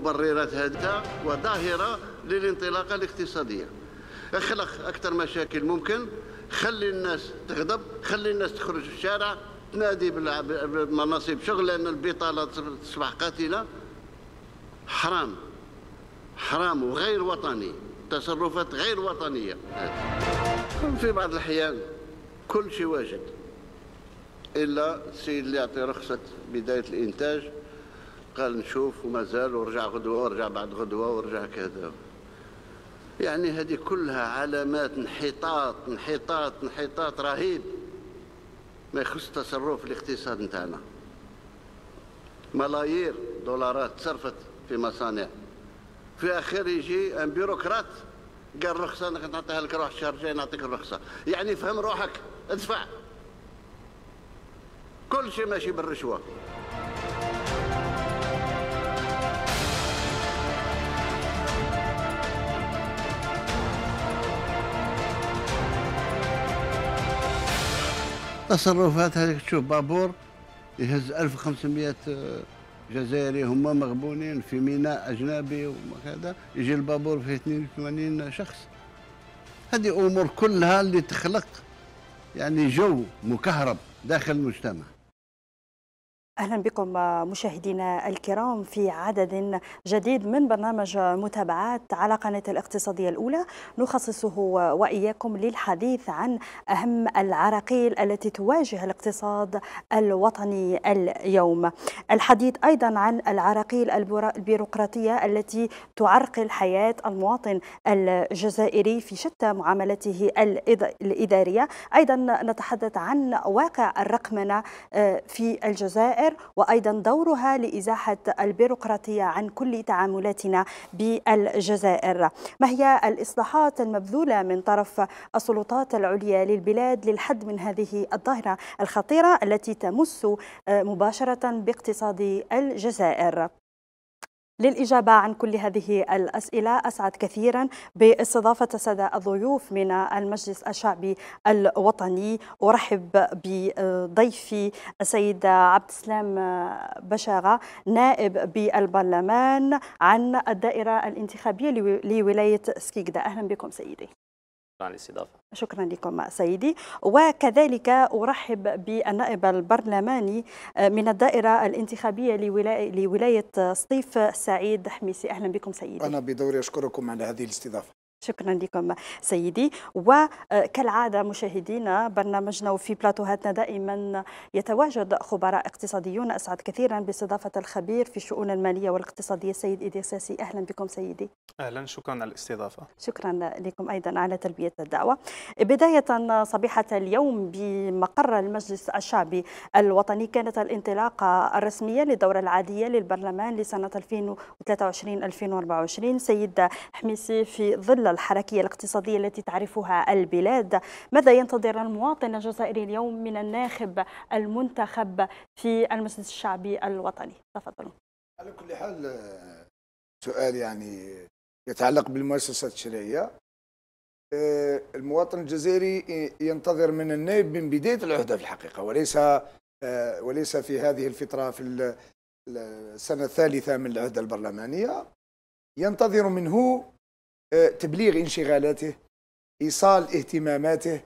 مبررات هادئه وظاهره للانطلاقه الاقتصاديه اخلق اكثر مشاكل ممكن خلي الناس تغضب خلي الناس تخرج في الشارع تنادي بالمناصب شغل لان البطاله تصبح قاتله حرام حرام وغير وطني تصرفات غير وطنيه في بعض الاحيان كل شيء واجد الا السيد اللي يعطي رخصه بدايه الانتاج قال نشوف ومازال ورجع غدوة ورجع بعد غدوة ورجع كذا يعني هذه كلها علامات انحطاط انحطاط انحطاط رهيب ما يخص تصرف الاقتصاد نتاعنا ملايير دولارات صرفت في مصانع في اخر يجي ان بيروقراط قال رخصه انك نعطيها لك روح الشهر الجاي نعطيك الرخصه يعني فهم روحك ادفع كل شيء ماشي بالرشوه تصرفات هذيك تشوف بابور يهز 1500 آه، جزائري هما مغبونين في ميناء اجنبي وكذا يجي البابور فيه 82 شخص هذه امور كلها اللي تخلق يعني جو مكهرب داخل المجتمع اهلا بكم مشاهدينا الكرام في عدد جديد من برنامج متابعات على قناه الاقتصاديه الاولى نخصصه واياكم للحديث عن اهم العراقيل التي تواجه الاقتصاد الوطني اليوم. الحديث ايضا عن العراقيل البيروقراطيه التي تعرقل حياه المواطن الجزائري في شتى معاملته الاداريه، ايضا نتحدث عن واقع الرقمنه آه، في الجزائر الخير وأيضا دورها لإزاحة البيروقراطية عن كل تعاملاتنا بالجزائر ما هي الإصلاحات المبذولة من طرف السلطات العليا للبلاد للحد من هذه الظاهرة الخطيرة التي تمس مباشرة باقتصاد الجزائر للإجابة عن كل هذه الأسئلة أسعد كثيرا باستضافة سادة الضيوف من المجلس الشعبي الوطني أرحب بضيفي السيد عبد السلام بشاغة نائب بالبرلمان عن الدائرة الانتخابية لولاية سكيكدا أهلا بكم سيدي على الاستضافه شكرا لكم سيدي وكذلك ارحب بالنائب البرلماني آه، من الدائره الانتخابيه لولايه سطيف سعيد حميسي اهلا بكم سيدي انا بدوري اشكركم على هذه الاستضافه شكرا لكم سيدي وكالعادة آه، مشاهدينا برنامجنا وفي بلاتوهاتنا دائما يتواجد خبراء اقتصاديون أسعد كثيرا باستضافة الخبير في الشؤون المالية والاقتصادية سيد إيدي ساسي أهلا بكم سيدي أهلا شكرا على الاستضافة شكرا لكم أيضا على تلبية الدعوة بداية صبيحة اليوم بمقر المجلس الشعبي الوطني كانت الانطلاقة الرسمية للدورة العادية للبرلمان لسنة 2023-2024 سيد حميسي في ظل الحركية الاقتصادية التي تعرفها البلاد ماذا ينتظر المواطن الجزائري اليوم من الناخب المنتخب في المجلس الشعبي الوطني تفضلوا على كل حال سؤال يعني يتعلق بالمؤسسة التشريعية المواطن الجزائري ينتظر من النائب من بداية العهدة في الحقيقة وليس وليس في هذه الفترة في السنة الثالثة من العهدة البرلمانية ينتظر منه تبليغ انشغالاته ايصال اهتماماته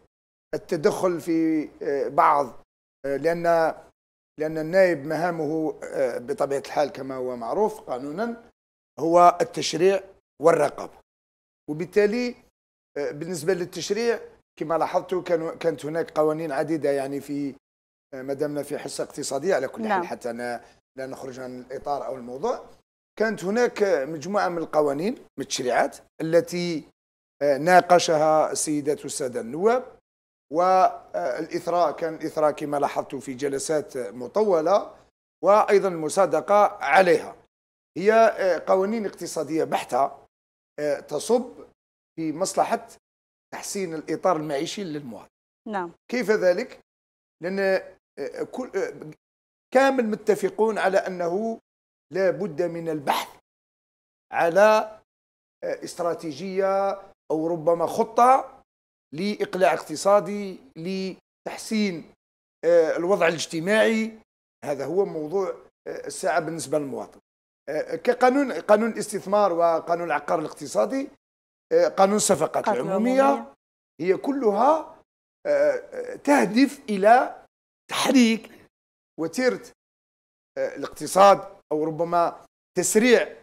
التدخل في آه، بعض آه، لان لان النائب مهامه آه، بطبيعه الحال كما هو معروف قانونا هو التشريع والرقابه وبالتالي بالنسبه للتشريع كما لاحظتوا كانت هناك قوانين عديده يعني في ما دامنا في حصه اقتصاديه على كل حال نعم. حتى لا نخرج عن الاطار او الموضوع كانت هناك مجموعة من القوانين من التشريعات التي آه، ناقشها السيدات والسادة النواب والإثراء كان الإثراء كما لاحظت في جلسات مطولة وأيضا المصادقة عليها هي آه، قوانين اقتصادية بحتة آه، تصب في مصلحة تحسين الإطار المعيشي للمواطن نعم كيف ذلك؟ لأن كل كامل متفقون على أنه لا بد من البحث على آه، استراتيجية أو ربما خطة لإقلاع اقتصادي لتحسين آه، الوضع الاجتماعي هذا هو موضوع آه، الساعة بالنسبة للمواطن كقانون قانون الاستثمار وقانون العقار الاقتصادي قانون الصفقات العمومية هي كلها تهدف إلى تحريك وتيرة الاقتصاد أو ربما تسريع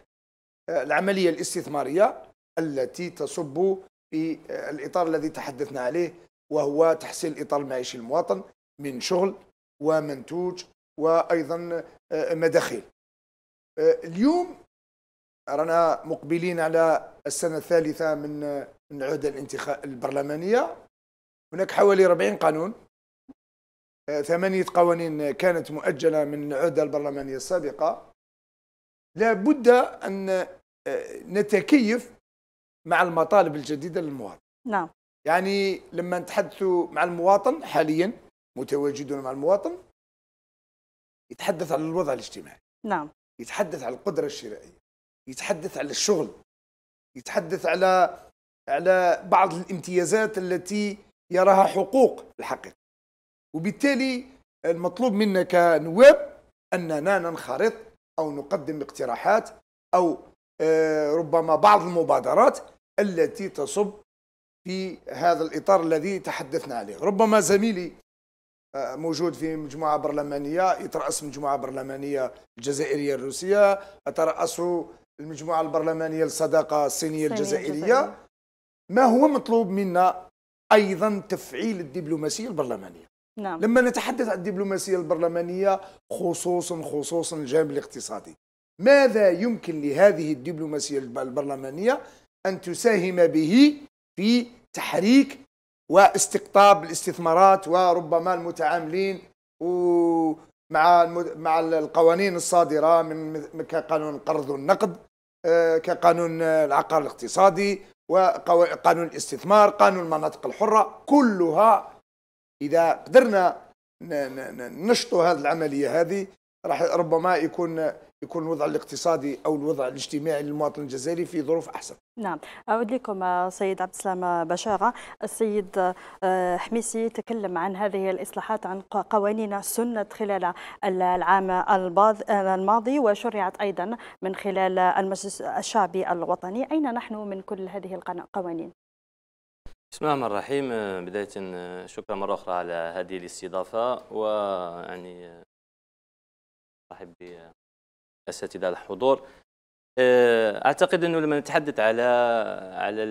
آه، العملية الاستثمارية التي تصب في آه، الإطار الذي تحدثنا عليه وهو تحسين الإطار المعيشي للمواطن من شغل ومنتوج وأيضا آه، مداخيل اليوم رانا مقبلين على السنة الثالثة من من العهدة الانتخاب البرلمانية هناك حوالي 40 قانون ثمانية قوانين كانت مؤجلة من العهدة البرلمانية السابقة لابد ان آه، نتكيف مع المطالب الجديده للمواطن نعم يعني لما نتحدثوا مع المواطن حاليا متواجدون مع المواطن يتحدث عن الوضع الاجتماعي نعم يتحدث عن القدره الشرائيه يتحدث على الشغل يتحدث على على بعض الامتيازات التي يراها حقوق الحقيقه وبالتالي المطلوب منا كنواب اننا ننخرط او نقدم اقتراحات او آه، ربما بعض المبادرات التي تصب في هذا الاطار الذي تحدثنا عليه ربما زميلي آه، موجود في مجموعه برلمانيه يتراس مجموعه برلمانيه الجزائريه الروسيه اتراس المجموعه البرلمانيه للصداقه الصينيه الجزائريه ما هو مطلوب منا ايضا تفعيل الدبلوماسيه البرلمانيه نعم. لما نتحدث عن الدبلوماسية البرلمانية خصوصا خصوصا الجانب الاقتصادي ماذا يمكن لهذه الدبلوماسية البرلمانية أن تساهم به في تحريك واستقطاب الاستثمارات وربما المتعاملين مع مع القوانين الصادره من كقانون القرض والنقد آه، كقانون العقار الاقتصادي وقانون الاستثمار قانون المناطق الحره كلها اذا قدرنا نشطوا هذه العمليه هذه راح ربما يكون يكون الوضع الاقتصادي او الوضع الاجتماعي للمواطن الجزائري في ظروف احسن. نعم، اعود لكم آه، سيد عبد السلام آه، بشاره، السيد آه، حميسي تكلم عن هذه الاصلاحات عن قوانين سنت خلال العام الماضي وشرعت ايضا من خلال المجلس الشعبي الوطني، اين نحن من كل هذه القوانين؟ بسم الله الرحمن الرحيم بداية شكرا مرة أخرى على هذه الاستضافة ويعني أرحب بأساتذة الحضور أعتقد أنه لما نتحدث على على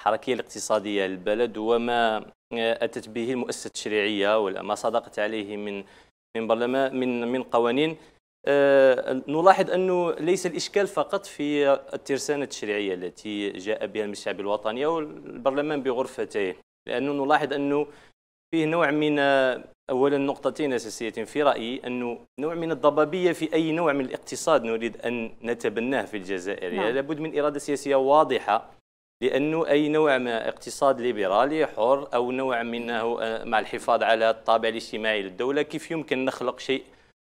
الحركية الاقتصادية للبلد وما أتت به المؤسسة التشريعية وما صدقت عليه من من برلمان من من قوانين آه، نلاحظ أنه ليس الإشكال فقط في الترسانة التشريعية التي جاء بها المجلس الشعبي الوطني والبرلمان بغرفتيه لأنه نلاحظ أنه فيه نوع من أولا نقطتين أساسيتين في رأيي أنه نوع من الضبابية في أي نوع من الاقتصاد نريد أن نتبناه في الجزائر يعني نعم. يعني لابد من إرادة سياسية واضحة لأنه أي نوع من اقتصاد ليبرالي حر أو نوع منه آه، مع الحفاظ على الطابع الاجتماعي للدولة كيف يمكن نخلق شيء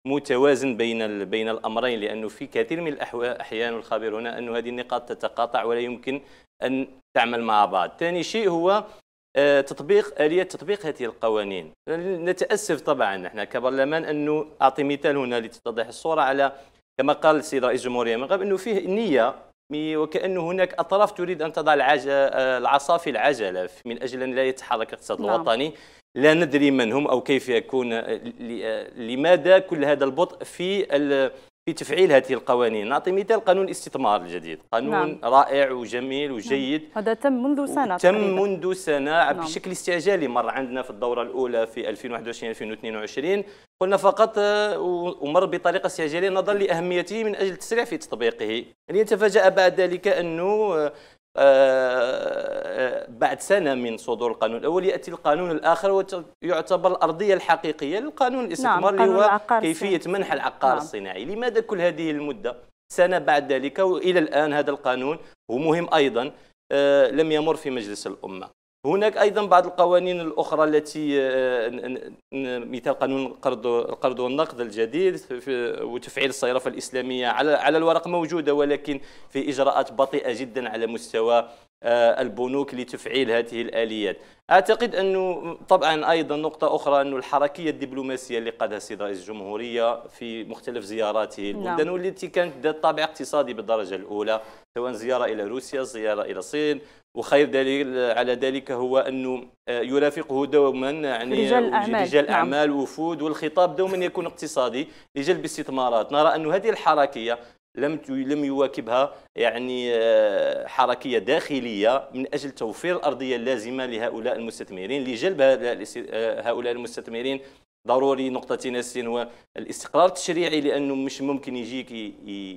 متوازن بين بين الامرين لانه في كثير من الاحوال احيانا الخبير هنا انه هذه النقاط تتقاطع ولا يمكن ان تعمل مع بعض ثاني شيء هو آه، تطبيق آلية تطبيق هذه القوانين نتأسف طبعا نحن كبرلمان أنه أعطي مثال هنا لتتضح الصورة على كما قال السيد رئيس الجمهورية من قبل أنه فيه نية وكأنه هناك أطراف تريد أن تضع العجل آه، العصا في العجلة من أجل أن لا يتحرك الاقتصاد الوطني نعم. لا ندري من هم او كيف يكون آه، آه، لماذا كل هذا البطء في في تفعيل هذه القوانين نعطي مثال قانون الاستثمار الجديد قانون نعم. رائع وجميل وجيد نعم. هذا تم منذ سنة تم قريبا. منذ سنة نعم. بشكل استعجالي مر عندنا في الدورة الأولى في 2021-2022 قلنا فقط آه، ومر بطريقة استعجالية نظرا لأهميته من أجل التسريع في تطبيقه ليتفاجأ بعد ذلك أنه آه، آه، بعد سنه من صدور القانون الاول ياتي القانون الاخر ويعتبر الارضيه الحقيقيه للقانون الاستثمار نعم، اللي هو كيفيه منح العقار نعم. الصناعي لماذا كل هذه المده سنه بعد ذلك والى الان هذا القانون ومهم ايضا آه، لم يمر في مجلس الامه هناك ايضا بعض القوانين الاخرى التي آه، مثال قانون القرض القرض والنقد الجديد وتفعيل الصيرفه الاسلاميه على على الورق موجوده ولكن في اجراءات بطيئه جدا على مستوى آه، البنوك لتفعيل هذه الاليات اعتقد انه طبعا ايضا نقطه اخرى انه الحركيه الدبلوماسيه اللي قادها السيد رئيس الجمهوريه في مختلف زياراته نعم. البلدان والتي كانت ذات طابع اقتصادي بالدرجه الاولى سواء زياره الى روسيا زياره الى الصين وخير دليل على ذلك هو انه آه، يرافقه دوما يعني رجال اعمال رجال نعم. اعمال وفود والخطاب دوما يكون اقتصادي لجلب استثمارات نرى انه هذه الحركيه لم لم يواكبها يعني آه، حركيه داخليه من اجل توفير الارضيه اللازمه لهؤلاء المستثمرين لجلب هؤلاء آه، المستثمرين ضروري نقطتين السين هو الاستقرار التشريعي لانه مش ممكن يجيك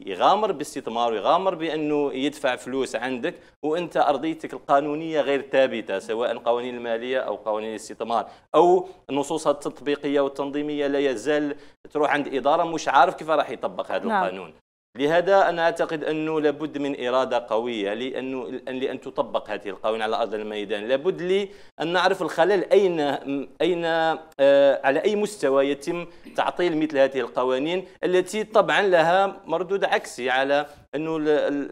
يغامر باستثمار ويغامر بانه يدفع فلوس عندك وانت ارضيتك القانونيه غير ثابته سواء قوانين الماليه او قوانين الاستثمار او نصوصها التطبيقيه والتنظيميه لا يزال تروح عند اداره مش عارف كيف راح يطبق هذا نعم. القانون لهذا أنا أعتقد أنه لابد من إرادة قوية لأنه لأن تطبق هذه القوانين على أرض الميدان لابد لي أن نعرف الخلل أين أين آه، على أي مستوى يتم تعطيل مثل هذه القوانين التي طبعا لها مردود عكسي على أنه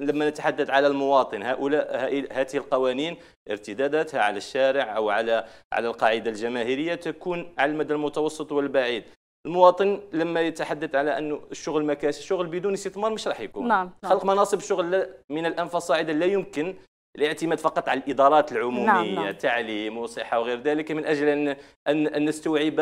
لما نتحدث على المواطن هؤلاء هذه القوانين ارتداداتها على الشارع أو على على القاعدة الجماهيرية تكون على المدى المتوسط والبعيد المواطن لما يتحدث على انه الشغل ما كاش الشغل بدون استثمار مش راح يكون نعم. نعم. خلق مناصب شغل من الانف الصاعده لا يمكن الاعتماد فقط على الادارات نعم، نعم. العموميه نعم تعليم وصحه وغير ذلك من اجل ان ان نستوعب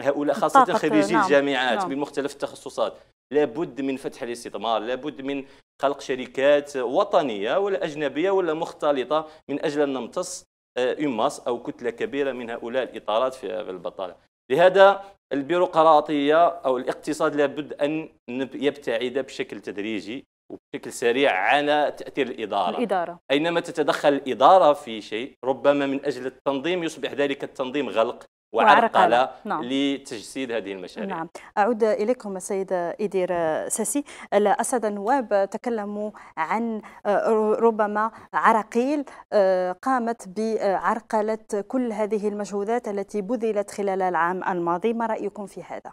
هؤلاء خاصه خريجي نعم. الجامعات نعم. بمختلف التخصصات لابد من فتح الاستثمار لابد من خلق شركات وطنيه ولا اجنبيه ولا مختلطه من اجل ان نمتص اون آه، او كتله كبيره من هؤلاء الاطارات في البطاله لهذا البيروقراطيه او الاقتصاد لابد ان يبتعد بشكل تدريجي وبشكل سريع عن تاثير الاداره الاداره اينما تتدخل الاداره في شيء ربما من اجل التنظيم يصبح ذلك التنظيم غلق وعرقلة نعم. لتجسيد هذه المشاريع نعم أعود إليكم السيدة إدير ساسي الأسد النواب تكلموا عن آه، ربما عراقيل آه، قامت بعرقلة كل هذه المجهودات التي بذلت خلال العام الماضي ما رأيكم في هذا؟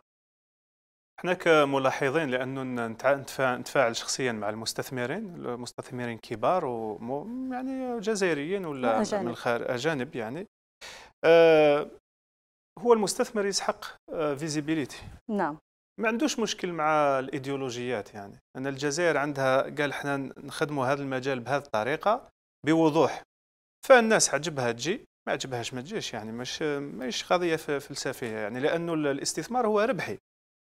احنا كملاحظين لانه نتفاعل شخصيا مع المستثمرين المستثمرين كبار و يعني جزائريين ولا أجانب. من الخارج اجانب يعني آه، هو المستثمر يسحق فيزيبيليتي آه، نعم ما عندوش مشكل مع الايديولوجيات يعني ان الجزائر عندها قال احنا نخدموا هذا المجال بهذه الطريقه بوضوح فالناس عجبها تجي ما عجبهاش ما تجيش يعني مش ماهيش قضيه فلسفيه يعني لانه الاستثمار هو ربحي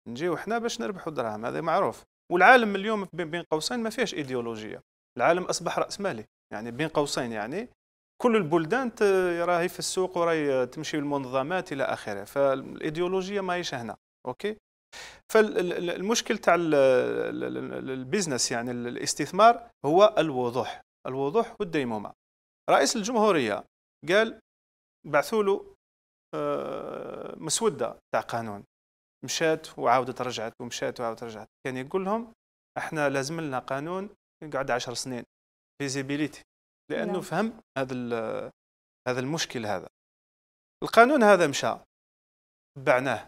نجيو وحنا باش نربحوا دراهم هذا معروف والعالم اليوم بين قوسين ما فيهاش ايديولوجيه العالم اصبح راسمالي يعني بين قوسين يعني كل البلدان راهي في السوق وراهي تمشي للمنظمات الى اخره فالايديولوجيه ماهيش هنا اوكي فالمشكل تاع البيزنس يعني الاستثمار هو الوضوح الوضوح والديمومه رئيس الجمهوريه قال بعثوا له آه، مسوده تاع قانون مشات وعاودت رجعت ومشات وعاودت رجعت كان يعني يقول لهم احنا لازم لنا قانون يقعد 10 سنين فيزيبيليتي لانه نعم. فهم هذا هذا المشكل هذا القانون هذا مشى تبعناه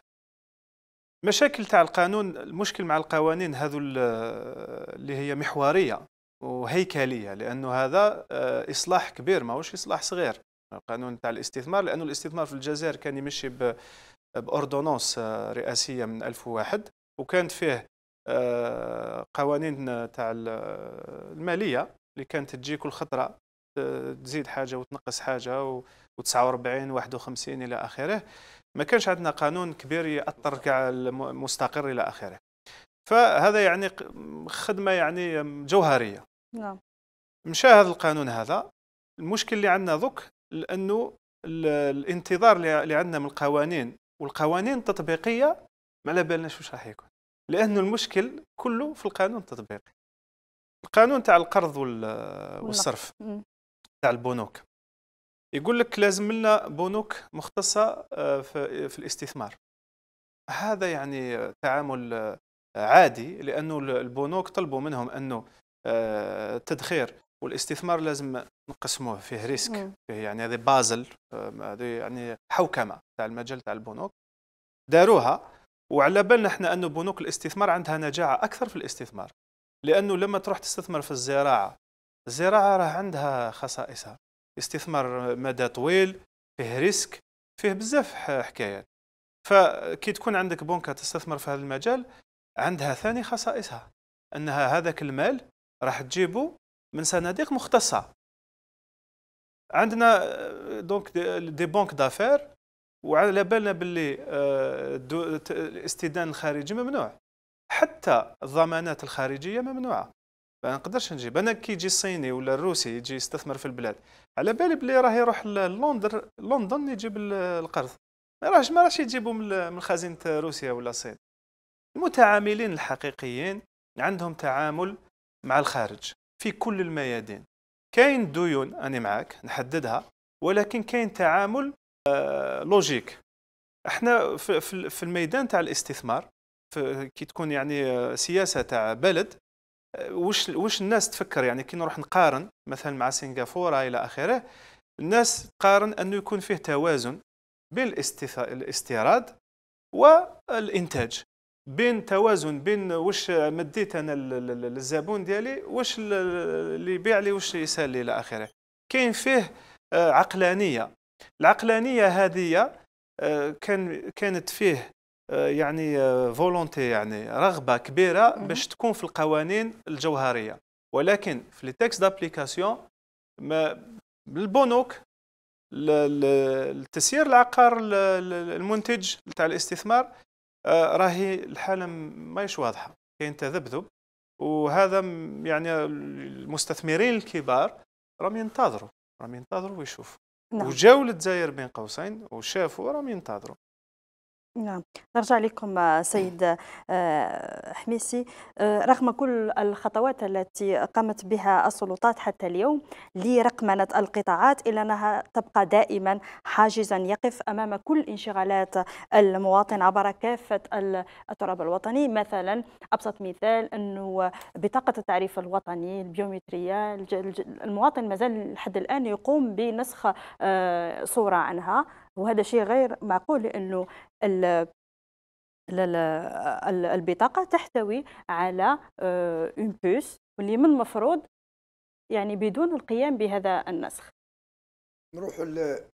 مشاكل تاع القانون المشكل مع القوانين هذو اللي هي محوريه وهيكليه لانه هذا آه، اصلاح كبير ماهوش اصلاح صغير القانون تاع الاستثمار لانه الاستثمار في الجزائر كان يمشي باوردونونس آه، رئاسيه من 1001 وكانت فيه آه، قوانين تاع الماليه اللي كانت تجي كل خطره تزيد حاجه وتنقص حاجه و49 51 الى اخره ما كانش عندنا قانون كبير ياثر كاع المستقر الى اخره فهذا يعني خدمه يعني جوهريه نعم مشى هذا القانون هذا المشكل اللي عندنا دوك لانه الانتظار اللي عندنا من القوانين والقوانين التطبيقيه ما على بالناش واش راح يكون لانه المشكل كله في القانون التطبيقي القانون تاع القرض والصرف تاع البنوك يقول لك لازم لنا بنوك مختصه آه، في الاستثمار هذا يعني تعامل آه، عادي لانه البنوك طلبوا منهم انه آه، التدخير والاستثمار لازم نقسموه فيه ريسك فيه يعني هذه بازل هذه يعني حوكمه تاع المجال تاع البنوك داروها وعلى بالنا احنا انه بنوك الاستثمار عندها نجاعه اكثر في الاستثمار لانه لما تروح تستثمر في الزراعه الزراعه راه عندها خصائصها استثمار مدى طويل فيه ريسك فيه بزاف حكايات فكي تكون عندك بنكه تستثمر في هذا المجال عندها ثاني خصائصها انها هذاك المال راح تجيبه من صناديق مختصه عندنا آه، دونك دي بنك دافير وعلى بالنا باللي الاستدان آه، الخارجي ممنوع حتى الضمانات الخارجيه ممنوعه ما نقدرش نجيب انا كي يجي الصيني ولا الروسي يجي يستثمر في البلاد على بالي بلي راه يروح لندن لندن يجيب القرض ما راهش ما راهش يجيبو من خزينه روسيا ولا الصين المتعاملين الحقيقيين عندهم تعامل مع الخارج في كل الميادين كاين ديون انا معاك نحددها ولكن كاين تعامل آه، لوجيك احنا في الميدان تاع الاستثمار كي تكون يعني آه، سياسه تاع بلد واش واش الناس تفكر يعني كي نروح نقارن مثلا مع سنغافوره الى اخره الناس تقارن انه يكون فيه توازن بين الاستيراد والانتاج بين توازن بين واش مديت انا للزبون ديالي واش اللي يبيع لي واش يسال لي الى اخره كاين فيه آه، عقلانيه العقلانيه هذه آه، كان كانت فيه يعني فولونتي آه، يعني رغبه كبيره باش تكون في القوانين الجوهريه ولكن في لي تيكست دابليكاسيون البنوك التسيير العقار المنتج تاع الاستثمار آه، راهي الحاله ماهيش واضحه كاين تذبذب وهذا يعني المستثمرين الكبار راهم ينتظروا راهم ينتظروا ويشوفوا نعم. وجاو للجزائر بين قوسين وشافوا راهم ينتظروا نعم نرجع لكم سيد آه، حميسي آه، رغم كل الخطوات التي قامت بها السلطات حتى اليوم لرقمنة القطاعات إلا أنها تبقى دائما حاجزا يقف أمام كل انشغالات المواطن عبر كافة التراب الوطني مثلا أبسط مثال أنه بطاقة التعريف الوطني البيومترية المواطن مازال لحد الآن يقوم بنسخ آه، صورة عنها وهذا شيء غير معقول لانه البطاقه تحتوي على اون آه، بوس واللي من المفروض يعني بدون القيام بهذا النسخ نروح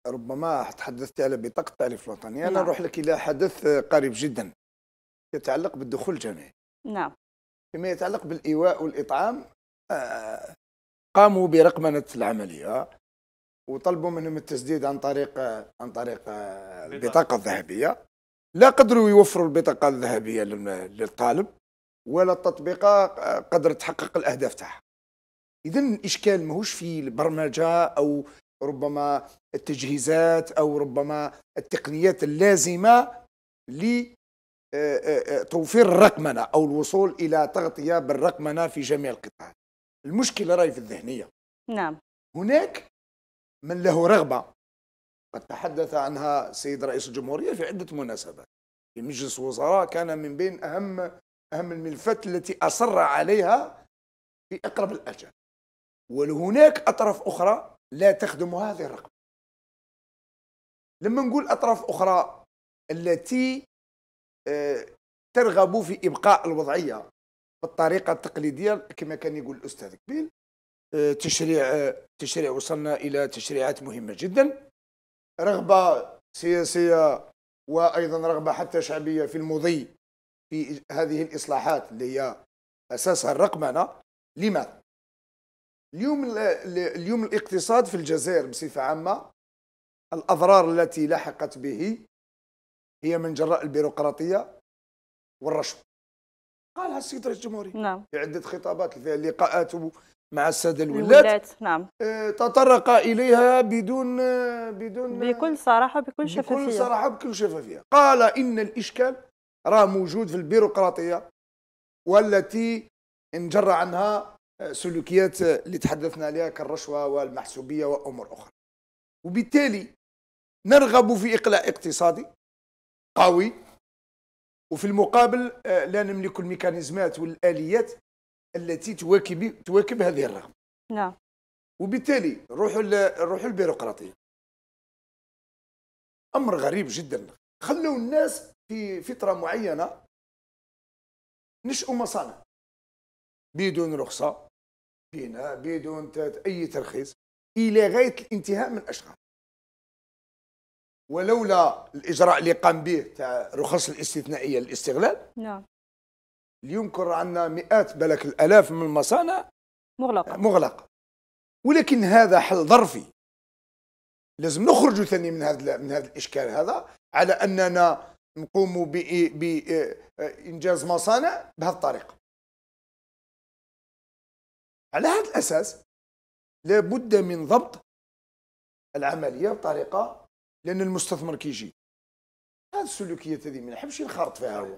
ربما تحدثت على بطاقه التعريف الوطني انا نعم. نروح لك الى حدث قريب جدا يتعلق بالدخول الجامعي نعم فيما يتعلق بالايواء والاطعام آه، قاموا برقمنه العمليه وطلبوا منهم التسديد عن طريق عن طريق البطاقه الذهبيه لا قدروا يوفروا البطاقه الذهبيه للطالب ولا التطبيقه قدرت تحقق الاهداف تاعها اذا الاشكال ماهوش في البرمجه او ربما التجهيزات او ربما التقنيات اللازمه لتوفير الرقمنه او الوصول الى تغطيه بالرقمنه في جميع القطاعات المشكله راهي في الذهنيه نعم هناك من له رغبه قد تحدث عنها السيد رئيس الجمهوريه في عده مناسبات في مجلس وزراء كان من بين اهم اهم الملفات التي اصر عليها في اقرب الاجل وهناك اطراف اخرى لا تخدم هذه الرغبه لما نقول اطراف اخرى التي آه، ترغب في ابقاء الوضعيه بالطريقه التقليديه كما كان يقول الاستاذ كبيل تشريع تشريع وصلنا الى تشريعات مهمه جدا رغبه سياسيه وايضا رغبه حتى شعبيه في المضي في هذه الاصلاحات اللي هي اساسها الرقمنه لماذا؟ اليوم اليوم الاقتصاد في الجزائر بصفه عامه الاضرار التي لحقت به هي من جراء البيروقراطيه والرشوه قالها السيد رئيس الجمهوريه نعم في عده خطابات في لقاءات مع الساده الولات, الولات. نعم آه، تطرق اليها بدون آه، بدون آه، بكل صراحه بكل شفافيه بكل صراحه بكل شفافيه قال ان الاشكال راه موجود في البيروقراطيه والتي انجر عنها سلوكيات اللي تحدثنا عليها كالرشوه والمحسوبيه وامور اخرى وبالتالي نرغب في اقلاع اقتصادي قوي وفي المقابل لا نملك الميكانيزمات والاليات التي تواكب تواكب هذه الرغبه نعم وبالتالي نروحوا نروحوا للبيروقراطيه امر غريب جدا خلوا الناس في فتره معينه نشأوا مصانع بدون رخصه بناء بدون اي ترخيص الى غايه الانتهاء من اشغال ولولا الاجراء اللي قام به تاع الرخص الاستثنائيه للاستغلال نعم اليوم كان عندنا مئات بلك الالاف من المصانع مغلقه مغلقه ولكن هذا حل ظرفي لازم نخرج ثاني من هذا من هذا الاشكال هذا على اننا نقوموا بانجاز مصانع بهذه الطريقه على هذا الاساس لابد من ضبط العمليه بطريقه لان المستثمر كيجي هذه السلوكيات هذه ما نحبش نخرط فيها هو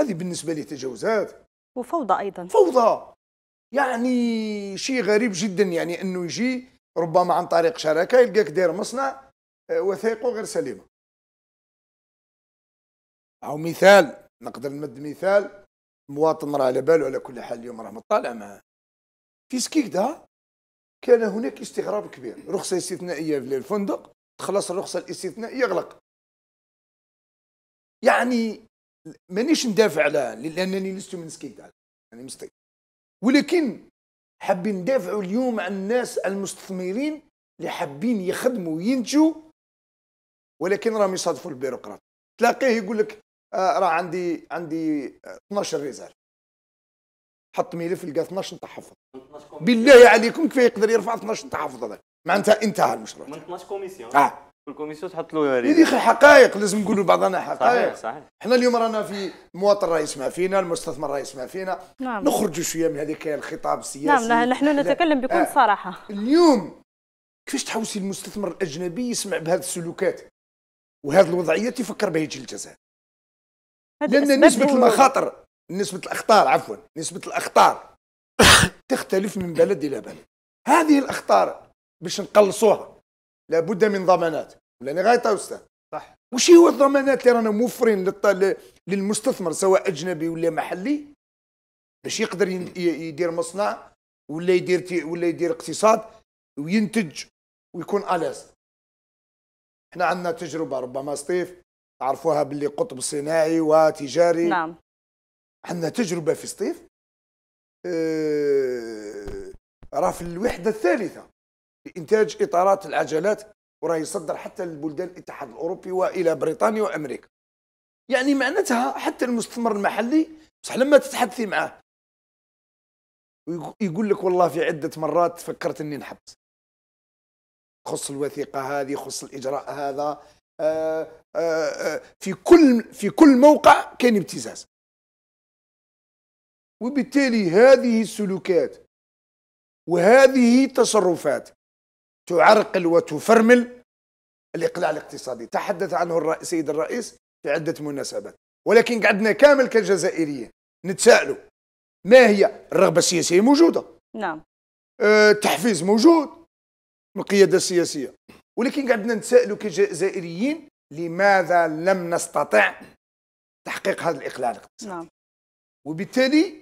هذه بالنسبه لي تجاوزات وفوضى ايضا فوضى يعني شيء غريب جدا يعني انه يجي ربما عن طريق شراكة يلقاك داير مصنع آه، وثائقه غير سليمه او مثال نقدر نمد مثال مواطن راه على باله على كل حال اليوم راه مطالع معاه في سكيكدا كان هناك استغراب كبير رخصه استثنائيه في الفندق تخلص الرخصه الاستثنائيه يغلق يعني مانيش ندافع على لانني لست من سكيت يعني مستيق ولكن حابين ندافعوا اليوم عن الناس المستثمرين اللي حابين يخدموا وينتجوا ولكن راهم يصادفوا البيروقراط تلاقيه يقول لك آه راه عندي عندي 12 آه، ريزال حط ملف لقى 12 تحفظ بالله عليكم كيف يقدر يرفع 12 تحفظ هذا معناتها انتهى المشروع من 12 كوميسيون اه الكوميسيون تحط له يا يدي حقائق لازم نقولوا لبعضنا حقائق صحيح صحيح احنا اليوم رانا في مواطن راه يسمع فينا المستثمر راه يسمع فينا نعم. نخرجوا شويه من هذيك الخطاب السياسي نعم نحن نتكلم بكل آه. صراحه اليوم كيفاش تحوسي المستثمر الاجنبي يسمع بهذه السلوكات وهذه الوضعيات يفكر بها يجي للجزائر لان نسبه المخاطر نسبه الاخطار عفوا نسبه الاخطار تختلف من بلد الى بلد هذه الاخطار باش نقلصوها لابد من ضمانات ولا غاية أستاذ صح وش هو الضمانات اللي رانا موفرين للمستثمر سواء أجنبي ولا محلي باش يقدر يدير مصنع ولا يدير ولا يدير اقتصاد وينتج ويكون ألاز احنا عندنا تجربة ربما سطيف تعرفوها باللي قطب صناعي وتجاري نعم عندنا تجربة في سطيف اه راه في الوحدة الثالثة بانتاج اطارات العجلات وراه يصدر حتى للبلدان الاتحاد الاوروبي والى بريطانيا وامريكا يعني معناتها حتى المستثمر المحلي بصح لما تتحدثي معاه يقول لك والله في عده مرات فكرت اني نحبس خص الوثيقه هذه خص الاجراء هذا آآ آه، آآ آه، آه، في كل في كل موقع كاين ابتزاز وبالتالي هذه السلوكات وهذه التصرفات تعرقل وتفرمل الإقلاع الاقتصادي تحدث عنه السيد الرئيس في عدة مناسبات ولكن قعدنا كامل كجزائريين نتساءلوا ما هي الرغبة السياسية موجودة نعم أه، التحفيز موجود من القيادة السياسية ولكن قعدنا نتساءلوا كجزائريين لماذا لم نستطع تحقيق هذا الإقلاع الاقتصادي نعم. وبالتالي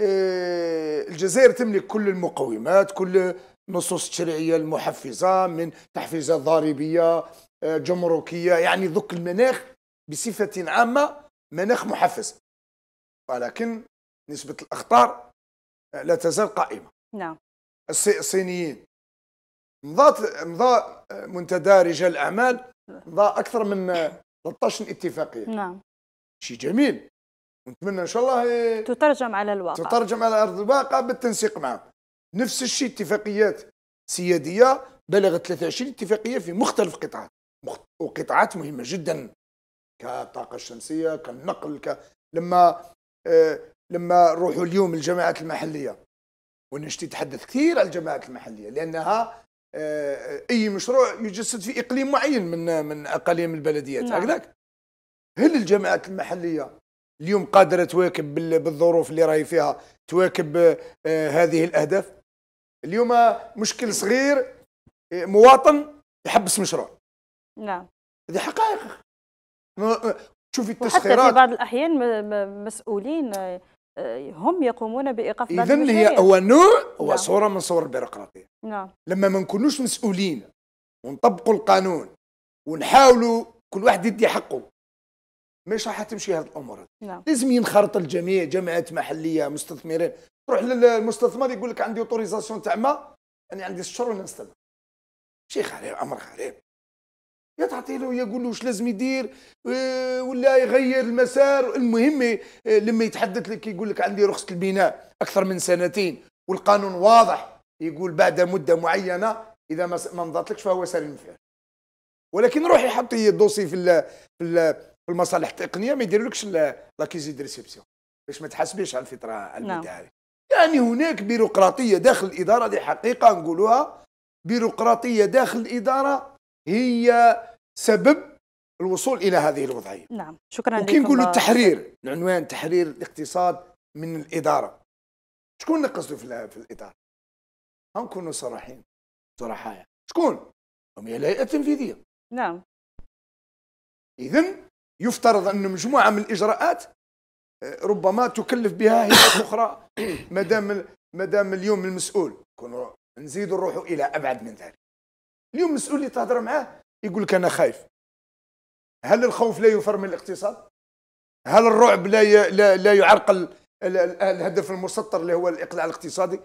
أه، الجزائر تملك كل المقومات كل نصوص تشريعيه المحفزه من تحفيزات ضريبيه آه، جمركيه يعني ذوك المناخ بصفه عامه مناخ محفز ولكن نسبه الاخطار آه، لا تزال قائمه نعم الصينيين مضى مضى آه، منتدى رجال الاعمال مضى اكثر من 13 اتفاقيه نعم شيء جميل ونتمنى ان شاء الله تترجم على الواقع تترجم على ارض الواقع بالتنسيق معهم نفس الشيء اتفاقيات سياديه بلغت 23 اتفاقيه في مختلف القطاعات وقطاعات مهمه جدا كالطاقه الشمسيه كالنقل ك... لما آه لما نروحوا اليوم الجماعات المحليه ونشتي تحدث كثير على الجماعات المحليه لانها آه،, آه اي مشروع يجسد في اقليم معين من من اقاليم البلديات نعم. هكذاك هل الجماعات المحليه اليوم قادره تواكب بالظروف اللي راهي فيها تواكب آه هذه الاهداف اليوم مشكل صغير مواطن يحبس مشروع نعم هذه حقائق شوفي التسخيرات وحتى في بعض الاحيان مسؤولين آه، هم يقومون بايقاف بعض اذا هي هو نوع هو نعم. صوره من صور البيروقراطيه نعم لما ما نكونوش مسؤولين ونطبقوا القانون ونحاولوا كل واحد يدي حقه مش راح تمشي هذه الامور لا. نعم. لازم ينخرط الجميع جماعات محليه مستثمرين تروح للمستثمر يقول لك عندي اوتوريزاسيون تاع ما انا عندي ست شهور نستنى شيء غريب امر غريب يا تعطي له يقول له واش لازم يدير آه، ولا يغير المسار المهم آه، لما يتحدث لك يقول لك عندي رخصه البناء اكثر من سنتين والقانون واضح يقول بعد مده معينه اذا ما انضتلكش فهو سالم فيها ولكن روح يحط الدوسي في الـ في الـ المصالح التقنيه ما يديرولكش لاكيزي دي ريسبسيون باش ما تحاسبيش على الفطره نعم. المتعاري يعني هناك بيروقراطيه داخل الاداره دي حقيقه نقولوها بيروقراطيه داخل الاداره هي سبب الوصول الى هذه الوضعيه نعم شكرا وكي نقولوا آه، التحرير العنوان تحرير الاقتصاد من الاداره شكون نقصدوا في, في الاداره هنكونوا صراحين صراحه يعني. شكون هم هي الهيئه التنفيذيه نعم اذا يفترض أن مجموعة من الإجراءات ربما تكلف بها هيئات أخرى ما دام اليوم المسؤول نزيد نزيدوا نروحوا إلى أبعد من ذلك اليوم المسؤول اللي تهضر معاه يقول لك أنا خايف هل الخوف لا يفر من الاقتصاد؟ هل الرعب لا ي... لا, لا يعرقل الهدف المسطر اللي هو الاقلاع الاقتصادي؟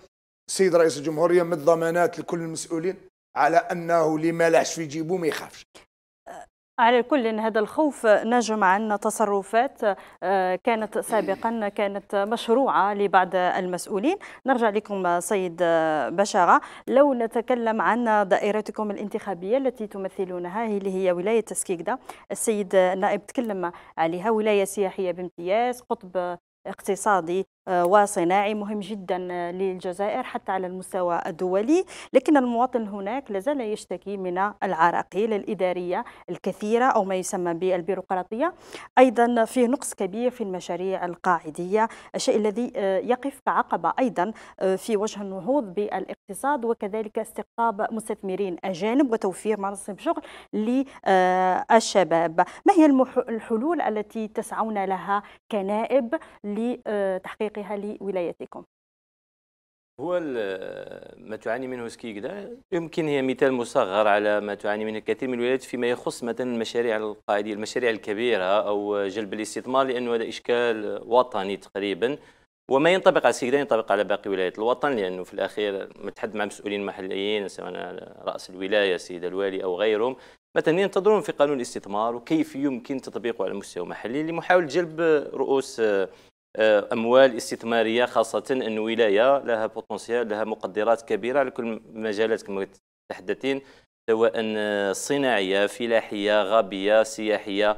السيد رئيس الجمهوريه مد ضمانات لكل المسؤولين على انه اللي ما لحش في جيبه ما يخافش على كل إن هذا الخوف نجم عن تصرفات آه، كانت سابقا كانت مشروعة لبعض المسؤولين نرجع لكم سيد بشارة لو نتكلم عن دائرتكم الانتخابية التي تمثلونها اللي هي ولاية تسكيكدا السيد نائب تكلم عليها ولاية سياحية بامتياز قطب اقتصادي آه، وصناعي مهم جدا آه، للجزائر حتى على المستوى الدولي لكن المواطن هناك لازال يشتكي من العراقيل الإدارية الكثيرة أو ما يسمى بالبيروقراطية أيضا فيه نقص كبير في المشاريع القاعدية الشيء الذي آه، يقف كعقبة أيضا في وجه النهوض بالاقتصاد وكذلك استقطاب مستثمرين أجانب وتوفير مناصب شغل للشباب ما هي الحلول التي تسعون لها كنائب لتحقيق تطبيقها لولايتكم هو ما تعاني منه سكيكدا يمكن هي مثال مصغر على ما تعاني منه كثير من الولايات فيما يخص مثلا المشاريع القائدية المشاريع الكبيرة أو جلب الاستثمار لأنه هذا إشكال وطني تقريبا وما ينطبق على سكيكدا ينطبق على باقي ولايات الوطن لأنه في الأخير متحد مع مسؤولين محليين سواء رأس الولاية السيد الوالي أو غيرهم مثلا ينتظرون في قانون الاستثمار وكيف يمكن تطبيقه على المستوى المحلي لمحاولة جلب رؤوس آه، اموال استثماريه خاصه ان ولايه لها بوتنسيال لها مقدرات كبيره على كل المجالات كما تحدثين سواء صناعيه فلاحيه غابيه سياحيه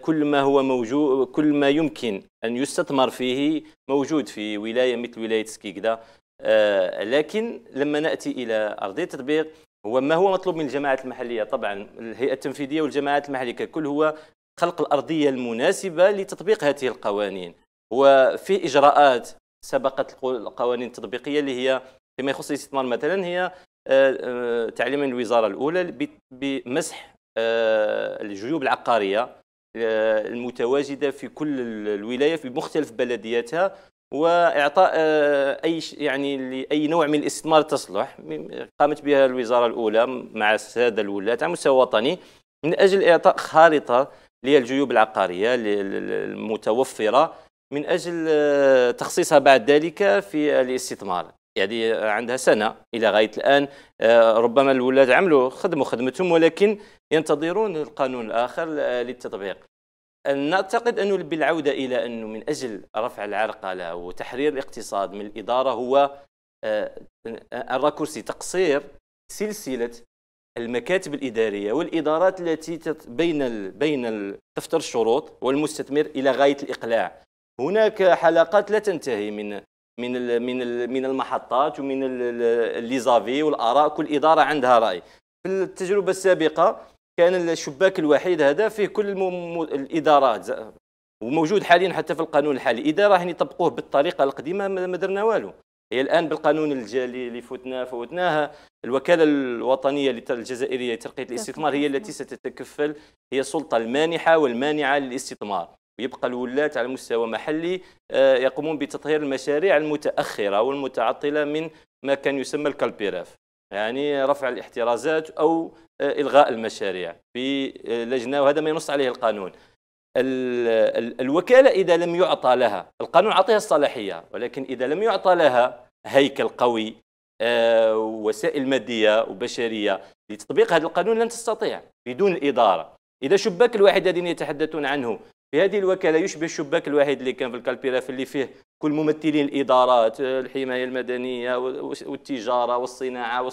كل ما هو موجود كل ما يمكن ان يستثمر فيه موجود في ولايه مثل ولايه سكيكدا آه، لكن لما ناتي الى ارضيه التطبيق هو ما هو مطلوب من الجماعات المحليه طبعا الهيئه التنفيذيه والجماعات المحليه ككل هو خلق الارضيه المناسبه لتطبيق هذه القوانين وفي اجراءات سبقت القوانين التطبيقيه اللي هي فيما يخص الاستثمار مثلا هي آه، آه، تعليم الوزاره الاولى بمسح آه، الجيوب العقاريه المتواجده في كل الولايه في مختلف بلدياتها واعطاء اي يعني لاي نوع من الاستثمار تصلح قامت بها الوزاره الاولى مع الساده الولاة على مستوى وطني من اجل اعطاء خارطه للجيوب العقاريه المتوفره من أجل آه، تخصيصها بعد ذلك في الاستثمار يعني آه، عندها سنة إلى غاية الآن آه، ربما الولاد عملوا خدموا خدمتهم ولكن ينتظرون القانون الآخر للتطبيق نعتقد أنه بالعودة إلى أنه من أجل رفع العرقلة وتحرير الاقتصاد من الإدارة هو الراكورسي تقصير سلسلة المكاتب الإدارية والإدارات التي بين بين تفتر الشروط والمستثمر إلى غاية الإقلاع هناك حلقات لا تنتهي من من من من المحطات ومن ليزافي والاراء كل اداره عندها راي في التجربه السابقه كان الشباك الوحيد هذا فيه كل الادارات وموجود حاليا حتى في القانون الحالي اذا راه يطبقوه بالطريقه القديمه ما درنا والو هي الان بالقانون الجالي اللي فوتنا فوتناها الوكاله الوطنيه الجزائريه لترقيه الاستثمار هي التي ستتكفل هي السلطه المانحه والمانعه للاستثمار ويبقى الولاة على مستوى محلي آه، يقومون بتطهير المشاريع المتأخرة والمتعطلة من ما كان يسمى الكالبيراف يعني رفع الاحترازات أو آه، إلغاء المشاريع في آه، لجنة وهذا ما ينص عليه القانون الوكالة إذا لم يعطى لها القانون أعطيها الصلاحية ولكن إذا لم يعطى لها هيكل قوي وسائل مادية وبشرية لتطبيق هذا القانون لن تستطيع بدون الإدارة إذا شباك الواحد الذين يتحدثون عنه في هذه الوكاله يشبه الشباك الواحد اللي كان في الكالبيراف اللي فيه كل ممثلين الادارات الحمايه المدنيه والتجاره والصناعه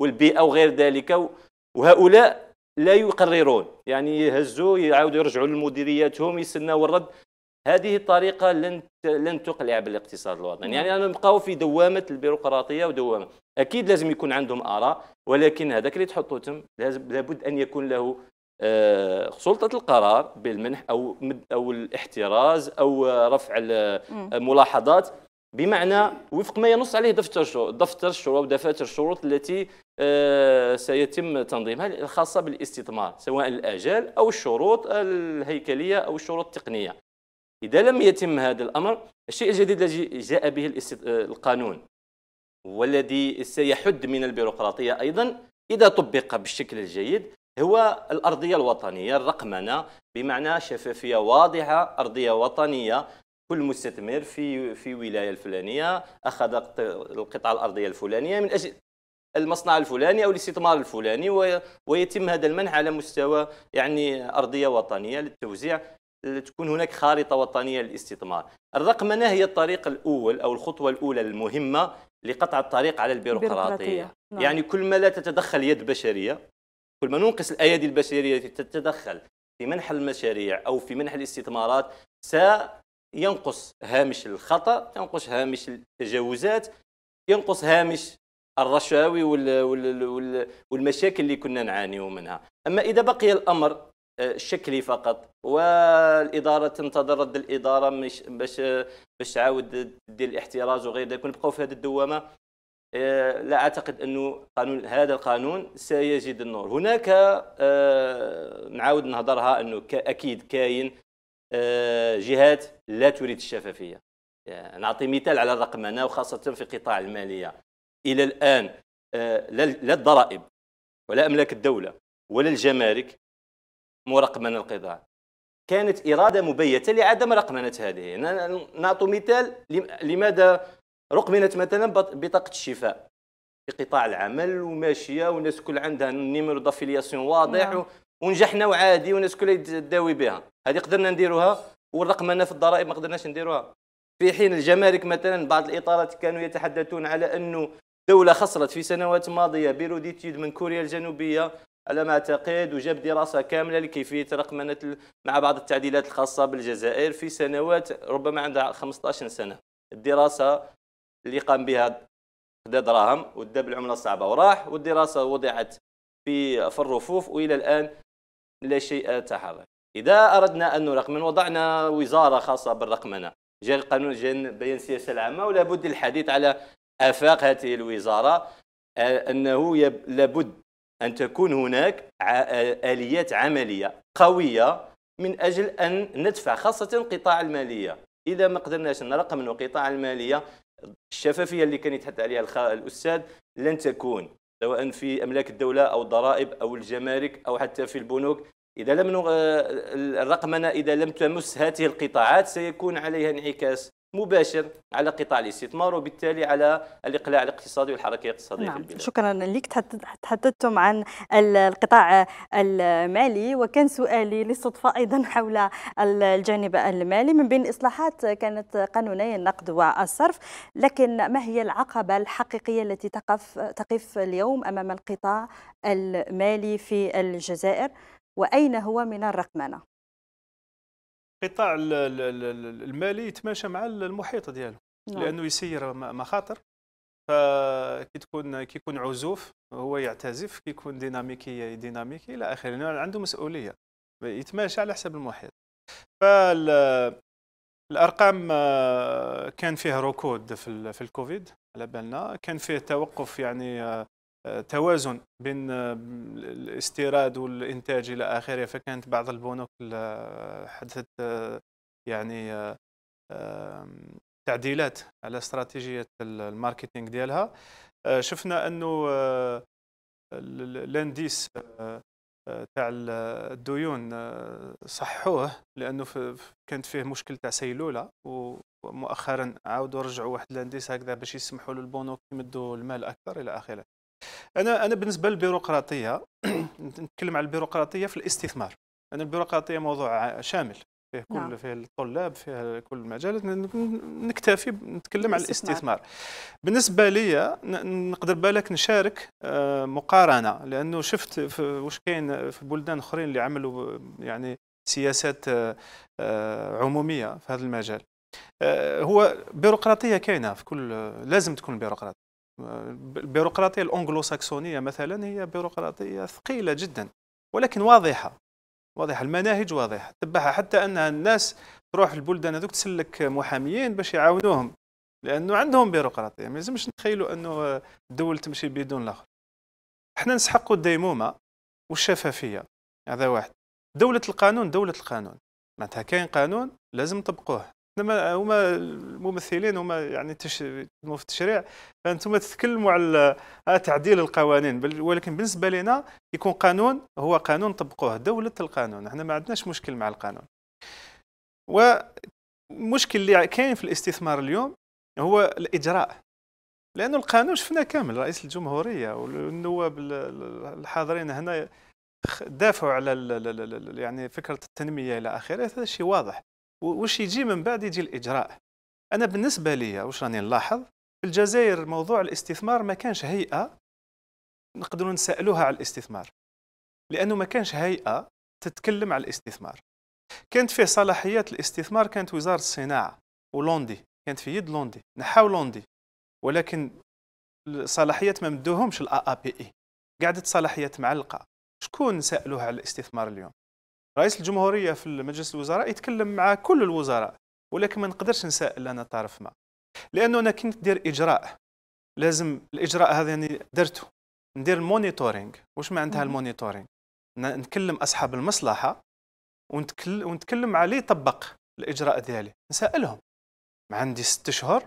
والبيئه وغير ذلك وهؤلاء لا يقررون يعني يهزوا يعاودوا يرجعوا لمديرياتهم يستناوا الرد هذه الطريقه لن لن تقلع بالاقتصاد الوطني نعم. يعني انا نبقاو في دوامه البيروقراطيه ودوامه اكيد لازم يكون عندهم اراء ولكن هذاك اللي تحطوه تم لازم لابد ان يكون له آه، سلطه القرار بالمنح او او الاحتراز او رفع الملاحظات بمعنى وفق ما ينص عليه دفتر دفتر الشروط دفاتر الشروط التي آه، سيتم تنظيمها الخاصه بالاستثمار سواء الاجال او الشروط الهيكليه او الشروط التقنيه اذا لم يتم هذا الامر الشيء الجديد الذي جاء به القانون والذي سيحد من البيروقراطيه ايضا اذا طبق بالشكل الجيد هو الأرضية الوطنية الرقمنة بمعنى شفافية واضحة أرضية وطنية كل مستثمر في في ولاية الفلانية أخذ القطعة الأرضية الفلانية من أجل المصنع الفلاني او الاستثمار الفلاني ويتم هذا المنح على مستوى يعني ارضيه وطنيه للتوزيع تكون هناك خارطه وطنيه للاستثمار. الرقمنه هي الطريق الاول او الخطوه الاولى المهمه لقطع الطريق على البيروقراطيه. نعم. يعني كل ما لا تتدخل يد بشريه كل ما ننقص الايادي البشريه التي تتدخل في منح المشاريع او في منح الاستثمارات سينقص هامش الخطا ينقص هامش التجاوزات ينقص هامش الرشاوي والمشاكل اللي كنا نعانيو منها اما اذا بقي الامر آه، شكلي فقط والاداره تنتظر رد الاداره مش باش باش تعاود دير الاحتراز وغير ذلك نبقاو في هذه الدوامه آه، لا اعتقد انه قانون هذا القانون سيجد النور هناك آه، نعاود نهضرها انه اكيد كاين آه، جهات لا تريد الشفافيه يعني نعطي مثال على الرقمنه وخاصه في قطاع الماليه الى الان لا الضرائب ولا املاك الدوله ولا الجمارك مرقمنه القطاع كانت اراده مبيته لعدم رقمنه هذه نعطي مثال لماذا رقمنت مثلا بطاقه الشفاء في قطاع العمل وماشيه والناس كل عندها النيميرو دافيلياسيون واضح نعم. ونجحنا وعادي والناس كل يتداوي بها هذه قدرنا نديروها والرقمنه في الضرائب ما قدرناش نديروها في حين الجمارك مثلا بعض الاطارات كانوا يتحدثون على انه دوله خسرت في سنوات ماضيه بيرو من كوريا الجنوبيه على ما اعتقد وجاب دراسه كامله لكيفيه رقمنه مع بعض التعديلات الخاصه بالجزائر في سنوات ربما عندها 15 سنه الدراسه اللي قام بها خدا دراهم ودا بالعمله الصعبه وراح والدراسه وضعت في في الرفوف والى الان لا شيء تحرك اذا اردنا ان نرقمن وضعنا وزاره خاصه بالرقمنه جاء القانون جاء بيان السياسه العامه ولا بد الحديث على افاق هذه الوزاره آه، انه لابد ان تكون هناك آه، اليات عمليه قويه من اجل ان ندفع خاصه قطاع الماليه اذا ما قدرناش نرقم قطاع الماليه الشفافيه اللي كان يتحدث عليها الاستاذ لن تكون سواء في املاك الدوله او الضرائب او الجمارك او حتى في البنوك اذا لم آه، الرقمنه اذا لم تمس هذه القطاعات سيكون عليها انعكاس مباشر على قطاع الاستثمار وبالتالي على الاقلاع الاقتصادي والحركه الاقتصاديه نعم. في البلاد. شكرا لك تحدثتم عن القطاع المالي وكان سؤالي للصدفه ايضا حول الجانب المالي من بين الاصلاحات كانت قانوني النقد والصرف لكن ما هي العقبه الحقيقيه التي تقف تقف اليوم امام القطاع المالي في الجزائر واين هو من الرقمنه؟ القطاع المالي يتماشى مع المحيط ديالو نعم. لانه يسير مخاطر فكي تكون كيكون عزوف هو يعتزف كيكون ديناميكي ديناميكي الى اخره يعني عنده مسؤوليه يتماشى على حسب المحيط فال الارقام آه، كان فيه ركود في الكوفيد على بالنا كان فيه توقف يعني آه، توازن بين آه، الاستيراد والانتاج الى اخره فكانت بعض البنوك آه، حدثت آه، يعني تعديلات على استراتيجيه الماركتينغ ديالها شفنا انه الانديس تاع الديون صحوه لانه كانت فيه مشكل تاع سيلوله ومؤخرا عاودوا رجعوا واحد الانديس هكذا باش يسمحوا للبنوك يمدوا المال اكثر الى اخره انا انا بالنسبه للبيروقراطيه نتكلم على البيروقراطيه في الاستثمار انا البيروقراطيه موضوع شامل فيه كل نعم. فيه الطلاب فيه كل المجالات نكتفي نتكلم على الاستثمار بالنسبه لي نقدر بالك نشارك آه، مقارنه لانه شفت واش كاين في بلدان اخرين اللي عملوا يعني سياسات آه، آه، عموميه في هذا المجال هو بيروقراطيه كاينه في كل لازم تكون بيروقراطيه البيروقراطيه الانجلو ساكسونيه مثلا هي بيروقراطيه ثقيله جدا ولكن واضحه واضحه المناهج واضحه تبعها حتى ان الناس تروح البلدان هذوك تسلك محاميين باش يعاونوهم لانه عندهم بيروقراطيه ما لازمش نتخيلوا انه الدول تمشي بدون الاخر احنا نسحقوا الديمومه والشفافيه هذا واحد دوله القانون دوله القانون معناتها كاين قانون لازم نطبقوه لما هما الممثلين هما يعني تخدموا في التشريع فانتم تتكلموا على تعديل القوانين ولكن بالنسبه لنا يكون قانون هو قانون طبقوه دوله القانون احنا ما عندناش مشكل مع القانون والمشكل اللي كاين في الاستثمار اليوم هو الاجراء لانه القانون شفنا كامل رئيس الجمهوريه والنواب الحاضرين هنا دافعوا على يعني فكره التنميه الى اخره هذا شيء واضح واش يجي من بعد يجي الاجراء انا بالنسبه لي واش راني نلاحظ في الجزائر موضوع الاستثمار ما كانش هيئه نقدروا نسالوها على الاستثمار لانه ما كانش هيئه تتكلم على الاستثمار كانت فيه صلاحيات الاستثمار كانت وزاره الصناعه ولوندي كانت في يد لوندي نحاو لوندي ولكن الصلاحيات ما مدوهمش الا بي اي e. قعدت صلاحيات معلقه شكون سالوها على الاستثمار اليوم رئيس الجمهوريه في مجلس الوزراء يتكلم مع كل الوزراء ولكن ما نقدرش نسائل انا طرف ما لانه انا كنت ندير اجراء لازم الاجراء هذا يعني درته ندير المونيتورينغ واش معناتها المونيتورينغ نكلم اصحاب المصلحه ونتكلم مع اللي طبق الاجراء ديالي نسالهم ما عندي ست شهور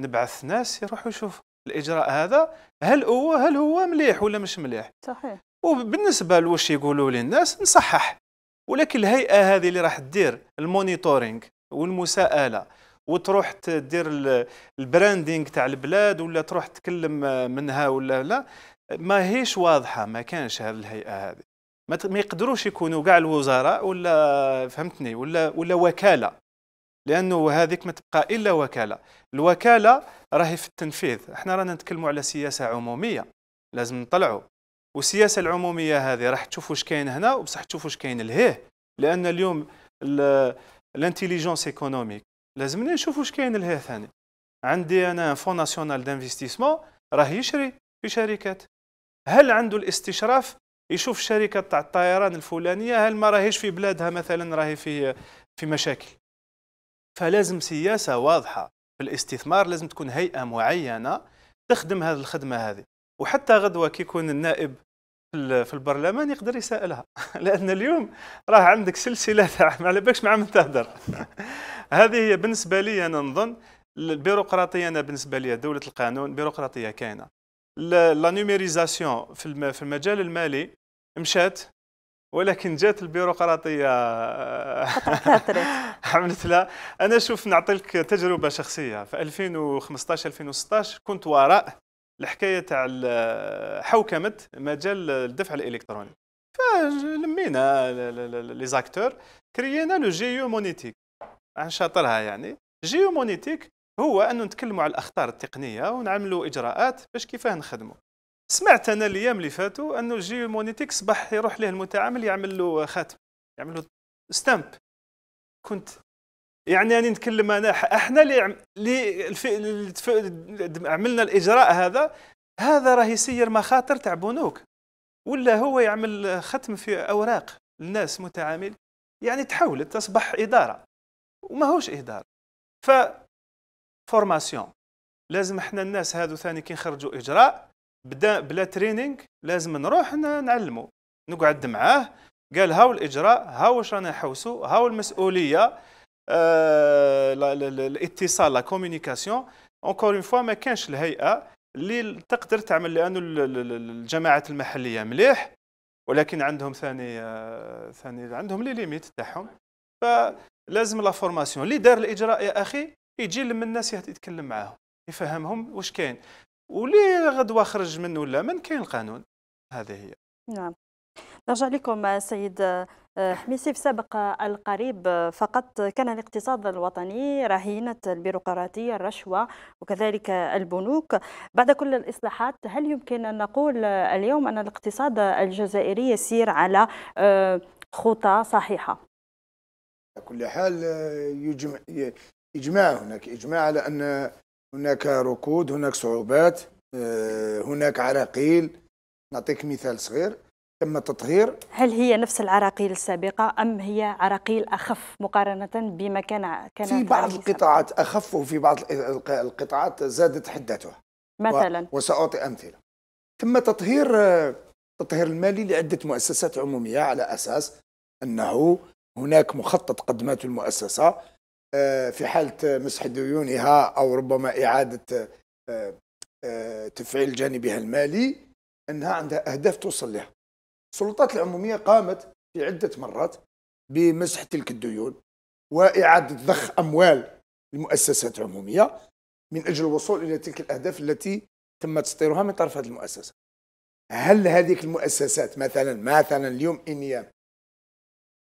نبعث ناس يروحوا يشوفوا الاجراء هذا هل هو هل هو مليح ولا مش مليح صحيح وبالنسبه لواش يقولوا لي الناس نصحح ولكن الهيئه هذه اللي راح تدير المونيتورينغ والمساءله وتروح تدير البراندينغ تاع البلاد ولا تروح تكلم منها ولا لا ما هيش واضحه ما كانش هذه الهيئه هذه ما يقدروش يكونوا كاع الوزراء ولا فهمتني ولا ولا وكاله لانه هذيك ما تبقى الا وكاله الوكاله راهي في التنفيذ احنا رانا نتكلموا على سياسه عموميه لازم نطلعوا والسياسه العموميه هذه راح تشوف واش كاين هنا وبصح تشوف واش كاين لهيه لان اليوم الانتيليجونس ايكونوميك لازمنا نشوف واش كاين لهيه ثاني عندي انا فون ناسيونال دانفستيسمون راه يشري في شركات هل عنده الاستشراف يشوف الشركه تاع الطيران الفلانيه هل ما راهيش في بلادها مثلا راهي في في مشاكل فلازم سياسه واضحه في الاستثمار لازم تكون هيئه معينه تخدم هذه الخدمه هذه وحتى غدوه كي يكون النائب في البرلمان يقدر يسالها لان اليوم راه عندك سلسله تاع ما على بالكش مع من تهدر هذه هي بالنسبه لي انا نظن البيروقراطيه انا بالنسبه لي دوله القانون بيروقراطيه كاينه لا نوميريزاسيون في المجال المالي مشات ولكن جات البيروقراطيه عملت لها انا شوف نعطيك تجربه شخصيه في 2015 2016 كنت وراء الحكايه تاع حوكمه مجال الدفع الالكتروني فلمينا لي زاكتور كرينا لو جيو مونيتيك عن شاطرها يعني جيو مونيتيك هو انه نتكلموا على الاخطار التقنيه ونعملوا اجراءات باش كيفاه نخدموا سمعت انا الايام اللي فاتوا انه جيو مونيتيك صبح يروح ليه المتعامل يعمل له خاتم يعمل له ستامب كنت يعني راني نتكلم أنا احنا اللي اللي عملنا الإجراء هذا هذا راه يسير مخاطر تاع بنوك ولا هو يعمل ختم في أوراق الناس متعامل يعني تحولت تصبح إدارة وما هوش إدارة ف فورماسيون لازم احنا الناس هادو ثاني كي نخرجوا إجراء بدا بلا تريننج لازم نروح نعلمه نقعد معاه قال هاو الإجراء هاو واش رانا نحوسو هاو المسؤولية آه، الاتصال لا كوميونيكاسيون اونكور اون فوا ما كانش الهيئه اللي تقدر تعمل لانه الجماعات المحليه مليح ولكن عندهم ثاني آه، ثاني عندهم لي ليميت تاعهم فلازم لا فورماسيون اللي دار الاجراء يا اخي يجي لما الناس يتكلم معاهم يفهمهم واش كاين ولي غدوه خرج من ولا من كاين القانون هذه هي نعم نرجع لكم آه، سيد آه، حميسي في سابق القريب آه، فقط كان الاقتصاد الوطني رهينة البيروقراطية الرشوة وكذلك البنوك بعد كل الإصلاحات هل يمكن أن نقول آه، اليوم أن الاقتصاد الجزائري يسير على خطى صحيحة؟ كل حال يجمع, يجمع هناك إجماع على أن هناك ركود هناك صعوبات هناك عراقيل نعطيك مثال صغير تم تطهير هل هي نفس العراقيل السابقة أم هي عراقيل أخف مقارنة بما كان كان في بعض القطاعات أخف وفي بعض القطاعات زادت حدتها مثلا وسأعطي أمثلة تم تطهير التطهير المالي لعدة مؤسسات عمومية على أساس أنه هناك مخطط قدمته المؤسسة آه، في حالة مسح ديونها أو ربما إعادة آه، آه، تفعيل جانبها المالي أنها عندها أهداف توصل لها السلطات العمومية قامت في عدة مرات بمسح تلك الديون وإعادة ضخ أموال المؤسسات العمومية من أجل الوصول إلى تلك الأهداف التي تم تسطيرها من طرف هذه المؤسسة هل هذه المؤسسات مثلا مثلا اليوم إنيام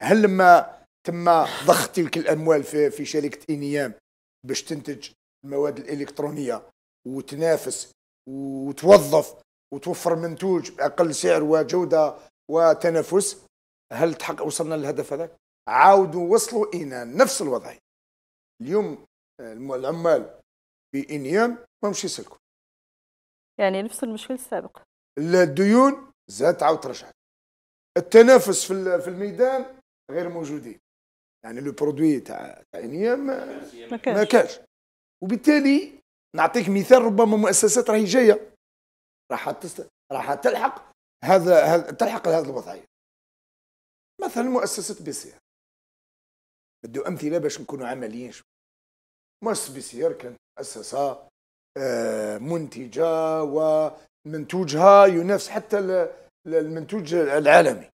هل لما تم ضخ تلك الأموال في, في شركة إنيام باش تنتج المواد الإلكترونية وتنافس وتوظف وتوفر منتوج بأقل سعر وجودة وتنافس هل تحقق وصلنا للهدف هذاك عاودوا وصلوا الى نفس الوضعيه اليوم آه، العمال في انيام ما مش يسلكوا يعني نفس المشكل السابق الديون زادت عاود رجعت التنافس في في الميدان غير موجودين يعني لو برودوي تاع تاع انيام آه، ما كانش وبالتالي نعطيك مثال ربما مؤسسات راهي جايه راح راح تلحق هذا تلحق لهذه الوضعيه مثلا مؤسسه بيسير بدو امثله باش نكونوا عمليين شوي مؤسسه بيسير كانت مؤسسه آه، منتجه ومنتوجها ينافس حتى المنتوج العالمي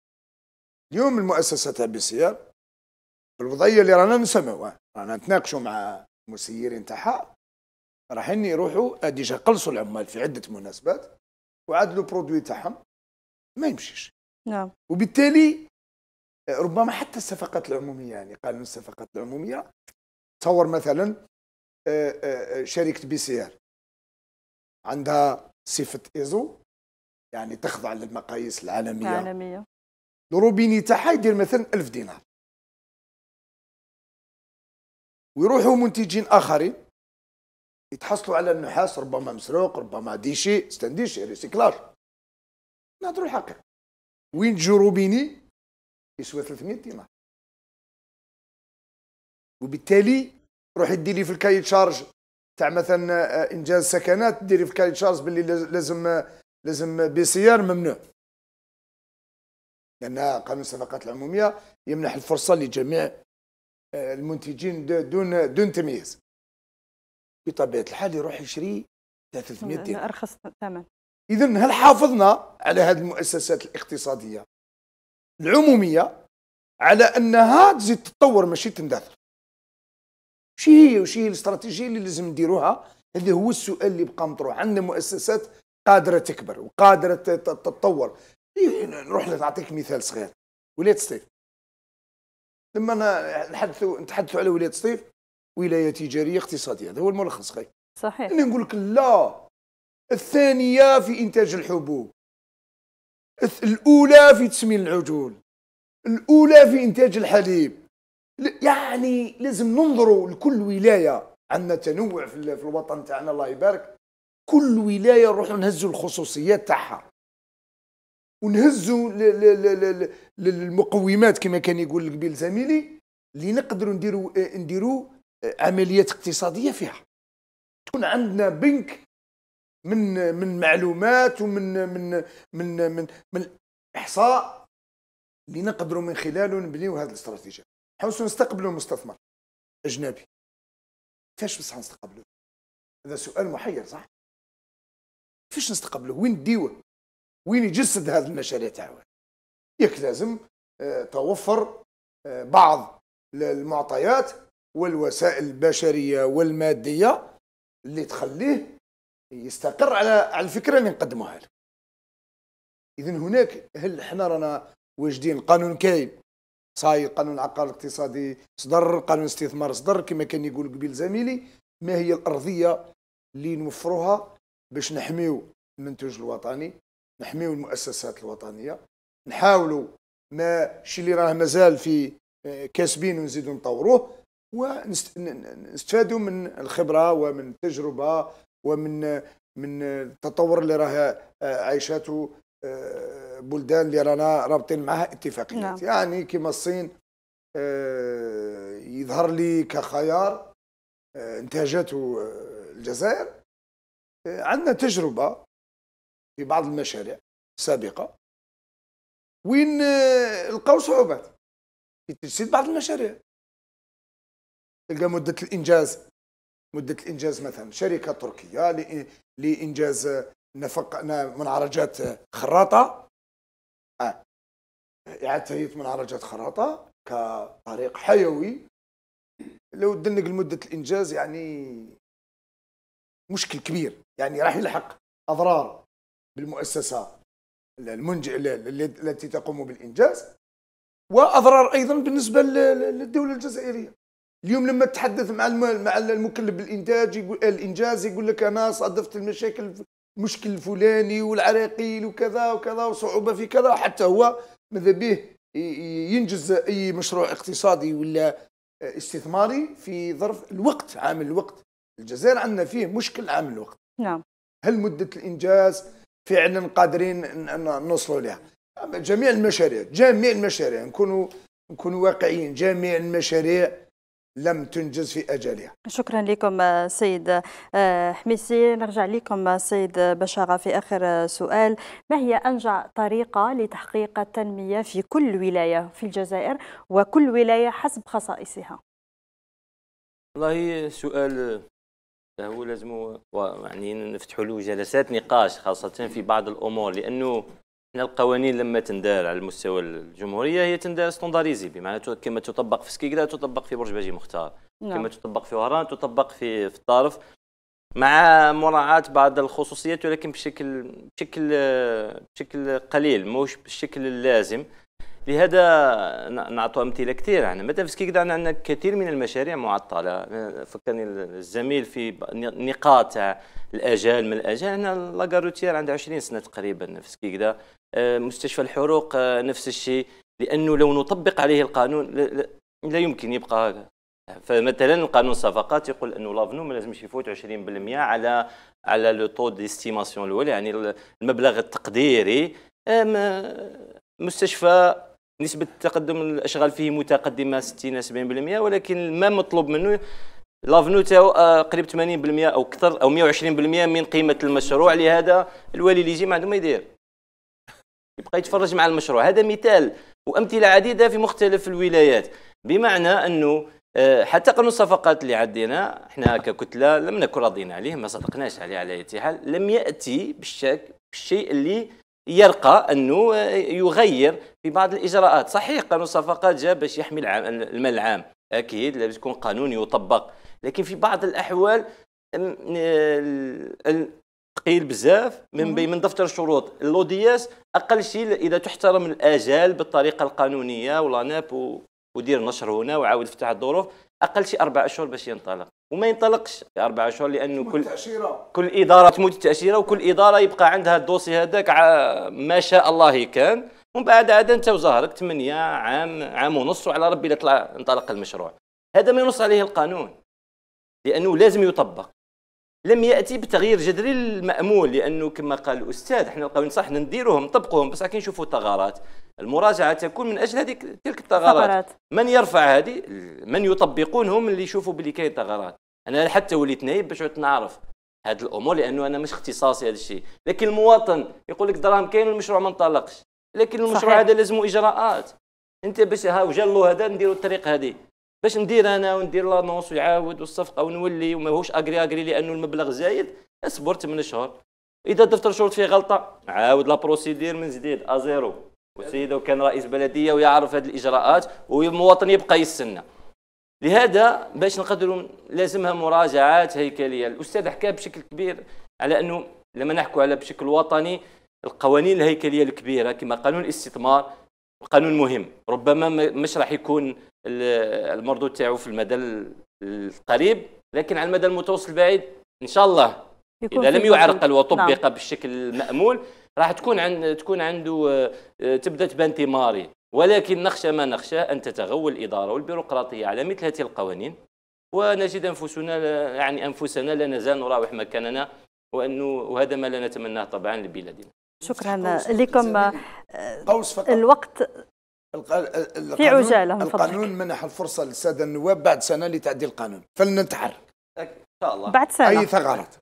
اليوم المؤسسه تاع بيسير الوضعيه اللي رانا نسمعوها رانا نتناقشوا مع المسيرين تاعها رايحين يروحوا آه، ديجا قلصوا العمال في عده مناسبات وعدلوا برودوي تاعهم ما يمشيش نعم وبالتالي ربما حتى الصفقات العموميه يعني قانون الصفقات العموميه تصور مثلا آه، آه، شركه بي سي ار عندها صفه ايزو يعني تخضع للمقاييس العالميه العالميه الروبيني تاعها يدير مثلا 1000 دينار ويروحوا منتجين اخرين يتحصلوا على النحاس ربما مسروق ربما ديشي ستانديشي ريسيكلاج نهضروا الحقيقه وين بيني يسوى 300 دينار وبالتالي روحي ديري في الكاي تشارج تاع مثلا آه، انجاز سكنات ديري في الكاي تشارج باللي لازم آه، لازم بي سي ار ممنوع لان قانون الصفقات العموميه يمنح الفرصه لجميع آه، المنتجين دون دون تمييز بطبيعه الحال يروح يشري 300 دينار ارخص ثمن اذا هل حافظنا على هذه المؤسسات الاقتصاديه العموميه على انها تزيد تتطور ماشي تندثر شي هي وشي هي الاستراتيجيه اللي لازم نديروها هذا هو السؤال اللي بقى مطروح عندنا مؤسسات قادره تكبر وقادره تتطور إيه، نروح نعطيك مثال صغير ولايه سطيف لما نحدثوا نتحدثوا على ولايه سطيف ولايه تجاريه اقتصاديه هذا هو الملخص خي صحيح انا نقول لك لا الثانية في إنتاج الحبوب الأولى في تسمين العجول الأولى في إنتاج الحليب يعني لازم ننظروا لكل ولاية عندنا تنوع في الوطن تاعنا الله يبارك كل ولاية نروحوا نهزوا الخصوصيات تاعها ونهزوا المقومات كما كان يقول القبيل زميلي اللي نقدروا نديروا نديروا آه، عمليات اقتصادية فيها تكون عندنا بنك من من معلومات ومن من من من, من احصاء اللي نقدروا من خلاله نبنيو هذه الاستراتيجيه حوسوا نستقبلوا المستثمر اجنبي كيفاش بصح نستقبلوه هذا سؤال محير صح كيفاش نستقبلوه وين نديوه وين يجسد هذه المشاريع تاعو ياك لازم آه، توفر آه، بعض المعطيات والوسائل البشريه والماديه اللي تخليه يستقر على على الفكره اللي نقدموها له اذا هناك هل حنا رانا واجدين القانون كاين صاي قانون العقار الاقتصادي صدر قانون الاستثمار صدر كما كان يقول قبيل زميلي ما هي الارضيه اللي نوفروها باش نحميو المنتوج الوطني نحميو المؤسسات الوطنيه نحاولوا ما الشيء اللي راه مازال في آه، كاسبين ونزيدوا نطوروه ونستفادوا من الخبره ومن التجربه ومن من التطور اللي راه آه، عايشاته آه، بلدان اللي رانا رابطين معها اتفاقيات نعم. يعني كما الصين آه، يظهر لي كخيار انتاجاته الجزائر عندنا تجربه في بعض المشاريع السابقه وين لقاو صعوبات في تجسيد بعض المشاريع تلقى مده الانجاز مده الانجاز مثلا شركه تركيه لانجاز نفق منعرجات خراطه آه. اعاده تهيئه منعرجات خراطه كطريق حيوي لو دنق لمده الانجاز يعني مشكل كبير يعني راح يلحق اضرار بالمؤسسه المنج... التي تقوم بالانجاز واضرار ايضا بالنسبه للدوله الجزائريه اليوم لما تتحدث مع مع المكلف بالانتاج يقول الانجاز يقول لك انا صادفت المشاكل المشكل الفلاني والعراقيل وكذا وكذا وصعوبه في كذا حتى هو ماذا به ينجز اي مشروع اقتصادي ولا استثماري في ظرف الوقت عامل الوقت الجزائر عندنا فيه مشكل عامل الوقت نعم هل مده الانجاز فعلا قادرين نوصلوا لها جميع المشاريع جميع المشاريع نكونوا نكونوا واقعيين جميع المشاريع لم تنجز في أجلها شكرا لكم سيد آه، حميسي نرجع لكم سيد بشاغة في آخر سؤال ما هي أنجع طريقة لتحقيق التنمية في كل ولاية في الجزائر وكل ولاية حسب خصائصها والله سؤال هو لازم يعني نفتح له جلسات نقاش خاصة في بعض الأمور لأنه القوانين لما تندار على المستوى الجمهوريه هي تندار ستونداريزي بمعنى كما تطبق في سكيكدا تطبق في برج باجي مختار نعم. كما تطبق في وهران تطبق في في الطرف مع مراعاه بعض الخصوصيات ولكن بشكل بشكل بشكل قليل موش بالشكل اللازم لهذا نعطوا امثله كثيره يعني مثلا في سكيكدا عندنا كثير من المشاريع معطله فكرني الزميل في نقاط الاجال من الاجال هنا لاكاروتيير عندها 20 سنه تقريبا في سكيكدا آه، مستشفى الحروق آه، نفس الشيء لانه لو نطبق عليه القانون لا يمكن يبقى فمثلا قانون الصفقات يقول انه لافنو ما لازمش يفوت 20% على على لو طو ديستيماسيون الاول يعني المبلغ التقديري مستشفى نسبة التقدم الأشغال فيه متقدمة 60 70% ولكن ما مطلوب منه لافنو تاو آه، قريب 80% أو أكثر أو 120% من قيمة المشروع لهذا الوالي اللي يجي ما عنده ما يدير يبقى يتفرج مع المشروع هذا مثال وامثله عديده في مختلف الولايات بمعنى انه آه، حتى قانون الصفقات اللي عدينا احنا ككتله لم نكن راضين عليه ما صدقناش عليه على اي حال لم ياتي بالشك بالشيء اللي يرقى انه آه، يغير في بعض الاجراءات صحيح قانون الصفقات جاء باش يحمي المال العام اكيد لازم يكون قانون يطبق لكن في بعض الاحوال ثقيل بزاف من بي من دفتر الشروط اللو دي اس اقل شيء اذا تحترم الاجال بالطريقه القانونيه ولاناب ودير نشر هنا وعاود افتح الظروف اقل شيء اربع اشهر باش ينطلق وما ينطلقش اربع اشهر لانه كل تأشيرة. كل اداره تموت التاشيره وكل اداره يبقى عندها الدوسي هذاك ما شاء الله كان ومن بعد عاد انت وزهرك ثمانيه عام عام ونص وعلى ربي لا طلع انطلق المشروع هذا ما ينص عليه القانون لانه لازم يطبق لم ياتي بتغيير جذري المامول لانه كما قال الاستاذ احنا القوانين صح نديروهم نطبقوهم بصح كي نشوفوا ثغرات المراجعه تكون من اجل هذيك تلك الثغرات من يرفع هذه من يطبقون هم اللي يشوفوا باللي كاين ثغرات انا حتى وليت نايب باش عدت نعرف هذه الامور لانه انا مش اختصاصي هذا الشيء لكن المواطن يقول لك دراهم كاين المشروع ما انطلقش لكن المشروع هذا لازم اجراءات انت باش ها وجا هذا نديروا الطريق هذه باش ندير انا وندير لانونس ويعاود والصفقه ونولي وماهوش اجري اجري لانه المبلغ زايد اصبر 8 شهور اذا درت شرط فيه غلطه عاود لا بروسيدير من جديد ازيرو والسيد وكان رئيس بلديه ويعرف هذه الاجراءات والمواطن يبقى يستنى لهذا باش نقدروا لازمها مراجعات هيكليه الاستاذ حكى بشكل كبير على انه لما نحكوا على بشكل وطني القوانين الهيكليه الكبيره كما قانون الاستثمار قانون مهم ربما مش راح يكون المردود تاعو في المدى القريب لكن على المدى المتوسط البعيد ان شاء الله اذا لم يعرقل وطبق نعم. بالشكل المامول راح تكون عن تكون عنده آه، تبدا تبان ثماري ولكن نخشى ما نخشى ان تتغول الاداره والبيروقراطيه على مثل هذه القوانين ونجد انفسنا يعني انفسنا لا نزال نراوح مكاننا وانه وهذا ما لا نتمناه طبعا لبلادنا شكرا لكم الوقت في عجاله من القانون منح الفرصه للساده النواب بعد سنه لتعديل القانون فلننتحر ان شاء الله بعد سنه اي ثغرات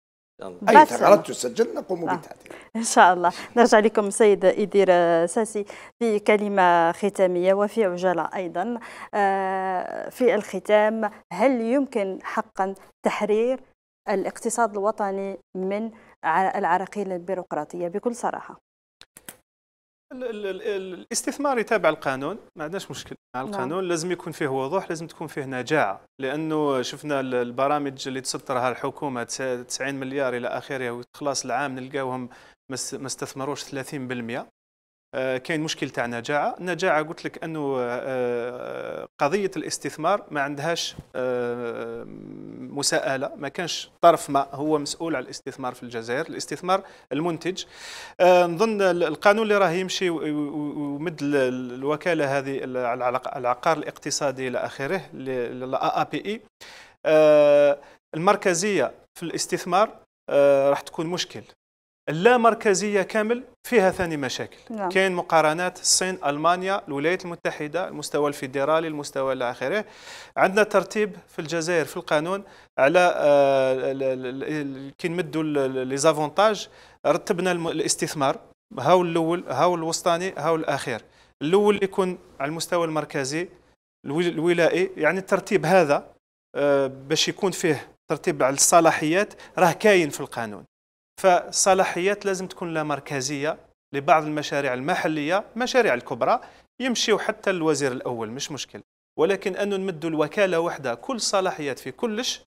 اي ثغرات تسجل نقوم آه. بتعديلها ان شاء الله نرجع لكم سيد ادير ساسي في كلمه ختاميه وفي عجاله ايضا آه، في الختام هل يمكن حقا تحرير الاقتصاد الوطني من العراقيل البيروقراطيه بكل صراحه الاستثمار يتابع القانون ما عندناش مشكل مع نعم. القانون نعم. لازم يكون فيه وضوح لازم تكون فيه نجاعه لانه شفنا البرامج اللي تسطرها الحكومه 90 مليار الى اخره وتخلص العام نلقاوهم ما استثمروش 30% آه، كاين مشكل تاع نجاعه النجاعه قلت لك انه آه، آه، قضيه الاستثمار ما عندهاش مساءله ما كانش طرف ما هو مسؤول على الاستثمار في الجزائر الاستثمار المنتج نظن القانون اللي راه يمشي ويمد الوكاله هذه العقار الاقتصادي الى اخره الا بي اي المركزيه في الاستثمار راح تكون مشكل اللامركزيه كامل فيها ثاني مشاكل نعم. كاين مقارنات الصين المانيا الولايات المتحده المستوى الفيدرالي المستوى الى اخره عندنا ترتيب في الجزائر في القانون على آه، كي نمدوا ليزافونتاج رتبنا الاستثمار هاو الاول هاو الوسطاني هاو الاخير الاول يكون على المستوى المركزي الولائي يعني الترتيب هذا آه، باش يكون فيه ترتيب على الصلاحيات راه كاين في القانون فالصلاحيات لازم تكون لا مركزيه لبعض المشاريع المحليه المشاريع الكبرى يمشيو حتى الوزير الاول مش مشكل ولكن انه نمدوا الوكاله وحده كل صلاحيات في كلش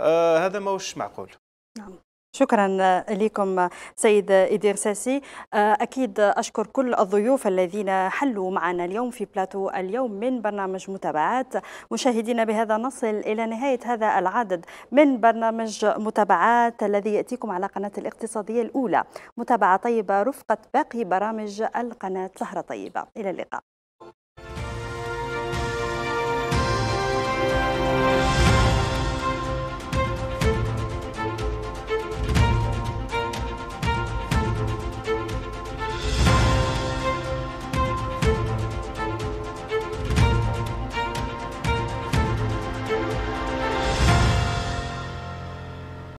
آه هذا ماهوش معقول نعم شكرا لكم سيد إدير ساسي أكيد أشكر كل الضيوف الذين حلوا معنا اليوم في بلاتو اليوم من برنامج متابعات مشاهدينا بهذا نصل إلى نهاية هذا العدد من برنامج متابعات الذي يأتيكم على قناة الاقتصادية الأولى متابعة طيبة رفقة باقي برامج القناة سهرة طيبة إلى اللقاء